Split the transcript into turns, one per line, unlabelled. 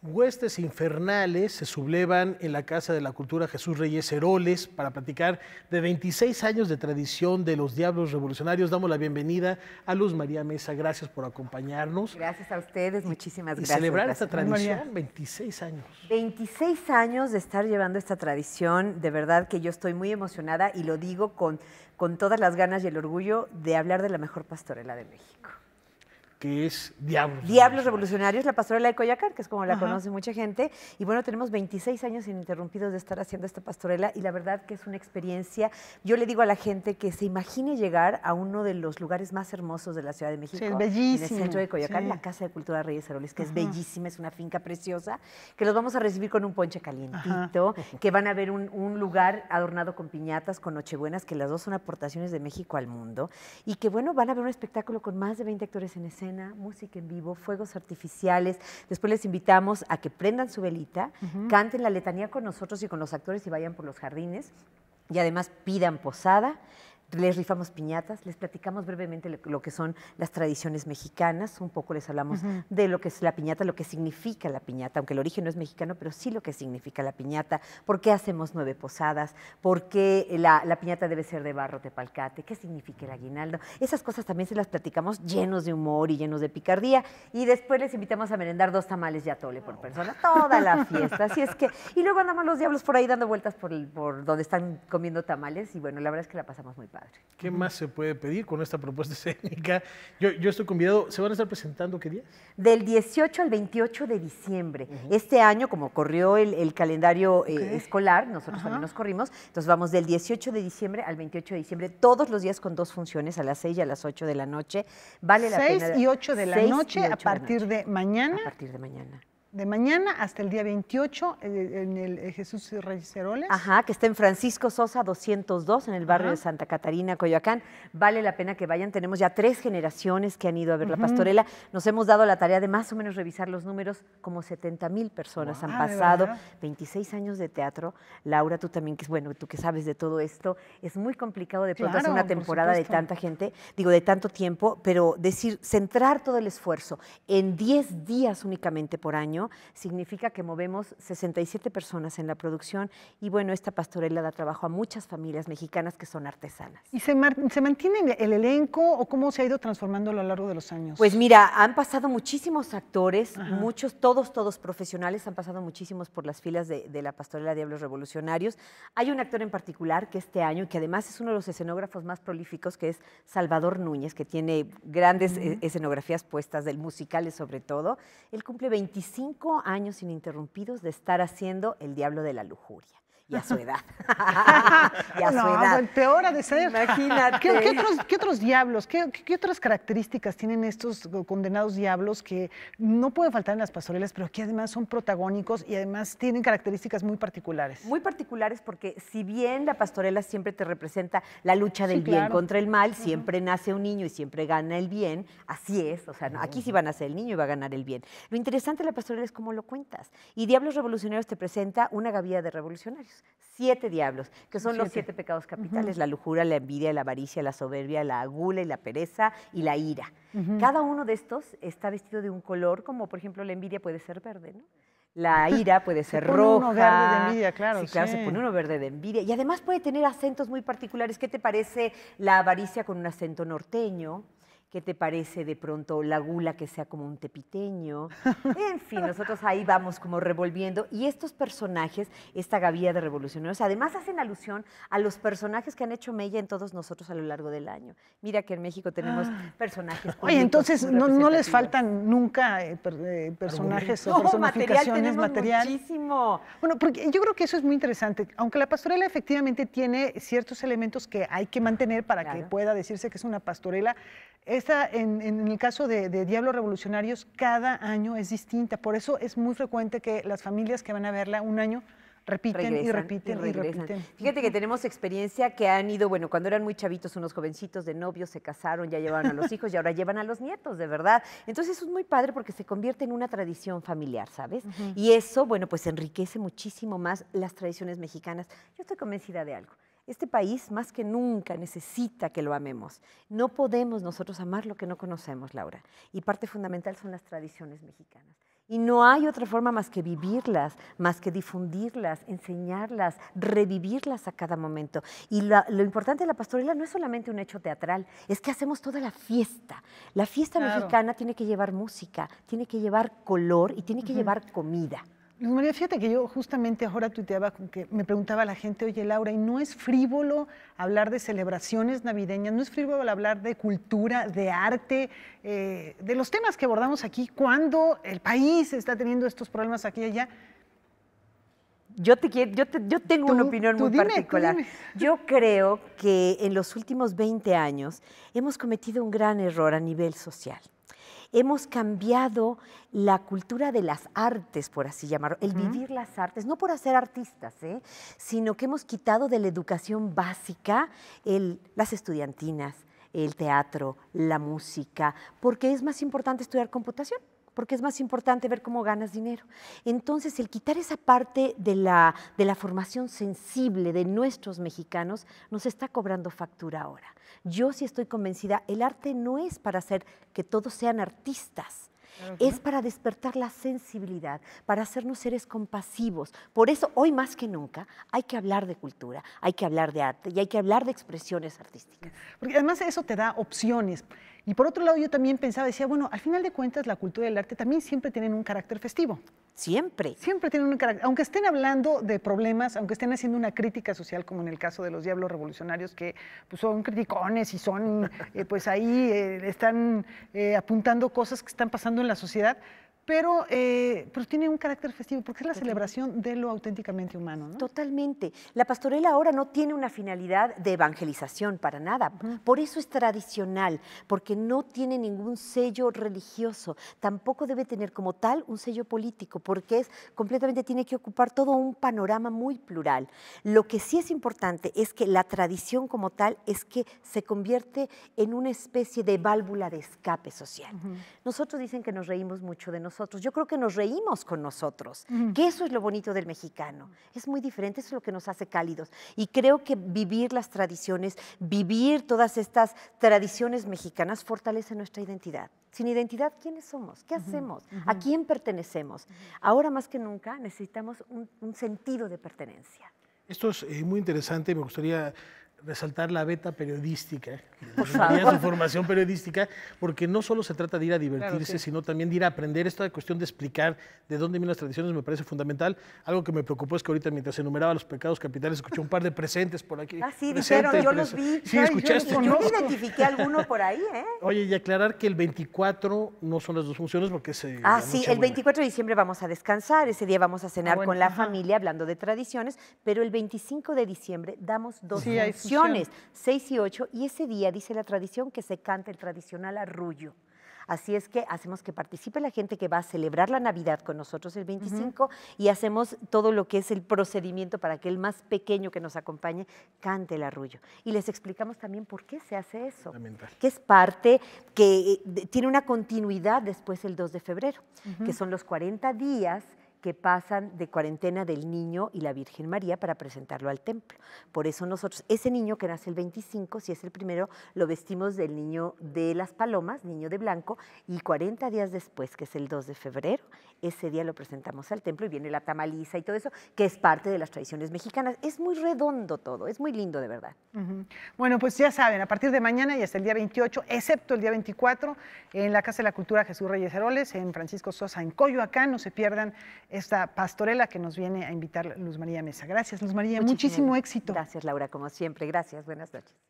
Huestes infernales se sublevan en la Casa de la Cultura Jesús Reyes Heroles para platicar de 26 años de tradición de los Diablos Revolucionarios. Damos la bienvenida a Luz María Mesa. Gracias por acompañarnos. Gracias a ustedes, muchísimas y gracias. celebrar esta tradición, 26 años.
26 años de estar llevando esta tradición. De verdad que yo estoy muy emocionada y lo digo con, con todas las ganas y el orgullo de hablar de la mejor pastorela de México
que es Diablos. Diablos
Revolucionarios, la pastorela de Coyacar, que es como la conoce mucha gente. Y bueno, tenemos 26 años ininterrumpidos de estar haciendo esta pastorela y la verdad que es una experiencia. Yo le digo a la gente que se imagine llegar a uno de los lugares más hermosos de la Ciudad de México. En el centro de Coyacán, la Casa de Cultura Reyes Heroles, que es bellísima, es una finca preciosa, que los vamos a recibir con un ponche calientito, que van a ver un, lugar adornado con piñatas, con nochebuenas, que las dos son aportaciones de México al mundo. Y que bueno, van a ver un espectáculo con más de 20 actores en escena música en vivo, fuegos artificiales. Después les invitamos a que prendan su velita, canten la letanía con nosotros y con los actores y vayan por los jardines. Y además pidan posada les rifamos piñatas, les platicamos brevemente lo que son las tradiciones mexicanas, un poco les hablamos de lo que es la piñata, lo que significa la piñata, aunque el origen no es mexicano, pero sí lo que significa la piñata, por qué hacemos nueve posadas, por qué la, piñata debe ser de barro palcate, qué significa el aguinaldo. Esas cosas también se las platicamos llenos de humor y llenos de picardía. Y después les invitamos a merendar dos tamales de atole por persona, toda la fiesta. Así es que, y luego andamos los diablos por ahí dando vueltas por, por donde están comiendo tamales y bueno, la verdad es que la pasamos muy
¿Qué más se puede pedir con esta propuesta escénica?
Yo, estoy convidado, ¿se van a estar presentando qué día? Del 18 al 28 de diciembre. Este año, como corrió el, calendario eh, escolar, nosotros también nos corrimos, entonces vamos del 18 de diciembre al 28 de diciembre, todos los días con dos funciones, a las 6 y a las 8 de la noche. Vale la 6 pena. 6 y 8 de la noche, a partir de mañana. A partir de mañana
de mañana hasta el día 28 eh, en el eh, Jesús Reyes Ceroles.
Ajá, que está en Francisco Sosa 202, en el barrio de Santa Catarina, Coyoacán. Vale la pena que vayan. Tenemos ya tres generaciones que han ido a ver la pastorela. Nos hemos dado la tarea de más o menos revisar los números. Como 70 mil personas han pasado. 26 años de teatro. Laura, tú también, que es bueno, tú que sabes de todo esto. Es muy complicado de pronto hacer una temporada de tanta gente, digo, de tanto tiempo, pero decir, centrar todo el esfuerzo en 10 días únicamente por año significa que movemos 67 personas en la producción y bueno, esta pastorela da trabajo a muchas familias mexicanas que son artesanas.
¿Y se, mantiene el elenco o cómo se ha ido transformando a lo largo de los años? Pues mira,
han pasado muchísimos actores, muchos, todos, todos profesionales, han pasado muchísimos por las filas de, la pastorela Diablos Revolucionarios. Hay un actor en particular que este año, que además es uno de los escenógrafos más prolíficos, que es Salvador Núñez, que tiene grandes e-, escenografías puestas, del musicales sobre todo. Él cumple 25 cinco años ininterrumpidos de estar haciendo el diablo de la lujuria y a su edad.
y a su no, Peor ha de ser. Imagínate. ¿Qué, otros, diablos, qué, otras características tienen estos condenados diablos que no puede faltar en las pastorelas, pero que
además son protagónicos y además tienen características muy particulares? Muy particulares porque si bien la pastorela siempre te representa la lucha del bien contra el mal, siempre nace un niño y siempre gana el bien, así es, o sea, aquí sí va a nacer el niño y va a ganar el bien. Lo interesante de la pastorela es cómo lo cuentas. Y Diablos Revolucionarios te presenta una gavilla de revolucionarios siete diablos, que son los siete pecados capitales, la lujura, la envidia, la avaricia, la soberbia, la gula y la pereza y la ira. Cada uno de estos está vestido de un color, como por ejemplo la envidia puede ser verde, La ira puede ser roja. claro. se pone uno verde de envidia. Y además puede tener acentos muy particulares. ¿Qué te parece la avaricia con un acento norteño? ¿Qué te parece de pronto la gula que sea como un tepiteño? En fin, nosotros ahí vamos como revolviendo. Y estos personajes, esta gavilla de revolucionarios, además hacen alusión a los personajes que han hecho Mella en todos nosotros a lo largo del año. Mira que en México tenemos ah. personajes. Oye, entonces no, les
faltan nunca eh, eh, personajes no, o personificaciones, material. Muchísimo. Bueno, porque yo creo que eso es muy interesante. Aunque la pastorela efectivamente tiene ciertos elementos que hay que mantener para que pueda decirse que es una pastorela, esta, en, el caso de, Diablos Revolucionarios, cada año es distinta. Por eso es muy frecuente que las familias que van a verla un año repiten y repiten y, repiten.
Fíjate que tenemos experiencia que han ido, bueno, cuando eran muy chavitos, unos jovencitos de novios, se casaron, ya llevaron a los hijos y ahora llevan a los nietos, de verdad. Entonces eso es muy padre porque se convierte en una tradición familiar, ¿sabes? Y eso, bueno, pues enriquece muchísimo más las tradiciones mexicanas. Yo estoy convencida de algo este país más que nunca necesita que lo amemos. No podemos nosotros amar lo que no conocemos, Laura. Y parte fundamental son las tradiciones mexicanas. Y no hay otra forma más que vivirlas, más que difundirlas, enseñarlas, revivirlas a cada momento. Y lo importante de la pastorela no es solamente un hecho teatral, es que hacemos toda la fiesta. La fiesta mexicana tiene que llevar música, tiene que llevar color y tiene que llevar
comida. Luz María, fíjate que yo justamente ahora tuiteaba que me preguntaba la gente, oye Laura, ¿y no es frívolo hablar de celebraciones navideñas? ¿No es frívolo hablar de cultura, de arte, eh, de los temas que abordamos aquí cuando el país está teniendo estos
problemas aquí y allá? Yo, te, yo, yo tengo una opinión muy particular. Yo creo que en los últimos 20 años hemos cometido un gran error a nivel social. Hemos cambiado la cultura de las artes, por así llamarlo, el vivir las artes, no por hacer artistas, ¿eh? sino que hemos quitado de la educación básica las estudiantinas, el teatro, la música, porque es más importante estudiar computación porque es más importante ver cómo ganas dinero. Entonces, el quitar esa parte de la, de la formación sensible de nuestros mexicanos nos está cobrando factura ahora. Yo sí estoy convencida, el arte no es para hacer que todos sean artistas. Es para despertar la sensibilidad, para hacernos seres compasivos. Por eso, hoy más que nunca, hay que hablar de cultura, hay que hablar de arte y hay que hablar de expresiones artísticas. Porque además eso te da opciones.
Y por otro lado, yo también pensaba, decía, bueno, al final de cuentas, la cultura y el arte también siempre tienen un carácter festivo. Siempre. Siempre tienen un carácter. Aunque estén hablando de problemas, aunque estén haciendo una crítica social, como en el caso de los diablos revolucionarios, que pues, son criticones y son, eh, pues ahí eh, están eh, apuntando cosas que están pasando en la sociedad, eh, pero, tiene
un carácter festivo, porque es la celebración de lo auténticamente humano. Totalmente. La pastorela ahora no tiene una finalidad de evangelización para nada. Por eso es tradicional, porque no tiene ningún sello religioso. Tampoco debe tener como tal un sello político, porque es completamente tiene que ocupar todo un panorama muy plural. Lo que sí es importante es que la tradición como tal es que se convierte en una especie de válvula de escape social. Nosotros dicen que nos reímos mucho de nosotros yo creo que nos reímos con nosotros, que eso es lo bonito del mexicano. Es muy diferente, eso es lo que nos hace cálidos. Y creo que vivir las tradiciones, vivir todas estas tradiciones mexicanas fortalece nuestra identidad. Sin identidad, ¿quiénes somos? ¿Qué hacemos? ¿A quién pertenecemos? Ahora más que nunca necesitamos un, sentido de pertenencia.
Esto es eh, muy interesante, me gustaría resaltar la beta periodística, su formación periodística, porque no solo se trata de ir a divertirse, sino también de ir a aprender. Esta cuestión de explicar de dónde vienen las tradiciones me parece fundamental. Algo que me preocupó es que ahorita mientras enumeraba los pecados capitales escuché un par de presentes por aquí. Ah, sí, dijeron, yo los vi. Sí, Yo, yo, yo alguno por
ahí, ¿eh? Oye,
y aclarar que el 24 no son las dos funciones porque se... Eh, ah, sí, el
24 de diciembre vamos a descansar, ese día vamos a cenar ah, con la familia hablando de tradiciones, pero el 25 de diciembre damos dos sí, 6 seis y ocho, y ese día dice la tradición que se canta el tradicional arrullo. Así es que hacemos que participe la gente que va a celebrar la Navidad con nosotros el 25 y hacemos todo lo que es el procedimiento para que el más pequeño que nos acompañe cante el arrullo. Y les explicamos también por qué se hace eso, que es parte que eh, tiene una continuidad después el 2 de febrero, que son los 40 días que pasan de cuarentena del niño y la Virgen María para presentarlo al templo. Por eso nosotros, ese niño que nace el 25, si es el primero, lo vestimos del niño de las palomas, niño de blanco, y 40 días después, que es el 2 de febrero, ese día lo presentamos al templo y viene la tamaliza y todo eso, que es parte de las tradiciones mexicanas. Es muy redondo todo, es muy lindo de verdad.
Bueno, pues ya saben, a partir de mañana y hasta el día 28, excepto el día 24, en la Casa de la Cultura Jesús Reyes Heroles, en Francisco Sosa, en Coyoacán, no se pierdan esta pastorela que nos viene a invitar Luz María Mesa. Gracias, Luz María. Muchísimo,
éxito. Gracias,
Laura, como siempre. Gracias. Buenas noches.